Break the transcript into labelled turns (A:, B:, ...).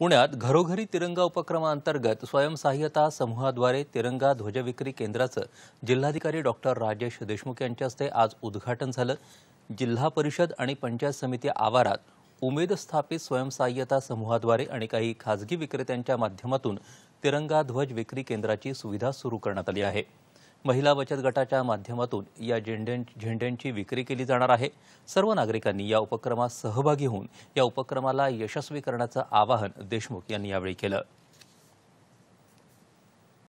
A: पुण्यात घरोघरी तिरंगा उपक्रमाअंतर्गत स्वयंसहाय्यता समूहाद्वारे तिरंगा ध्वजविक्री केंद्राचं जिल्हाधिकारी डॉक्टर राजेश देशमुख यांच्या हस्ते आज उद्घाटन झालं जिल्हा परिषद आणि पंचायत समिती आवारात उमेद स्थापित स्वयंसहाय्यता समूहाद्वारे आणि काही खाजगी विक्रेत्यांच्या माध्यमातून तिरंगा ध्वज विक्री केंद्राची सुविधा सुरू करण्यात आली आहे महिला बचत गटाच्या माध्यमातून या झेंडें झेंड्यांची विक्री केली जाणार आहे सर्व नागरिकांनी या उपक्रमात सहभागी होऊन या उपक्रमाला यशस्वी करण्याचं आवाहन देशमुख यांनी यावेळी केलं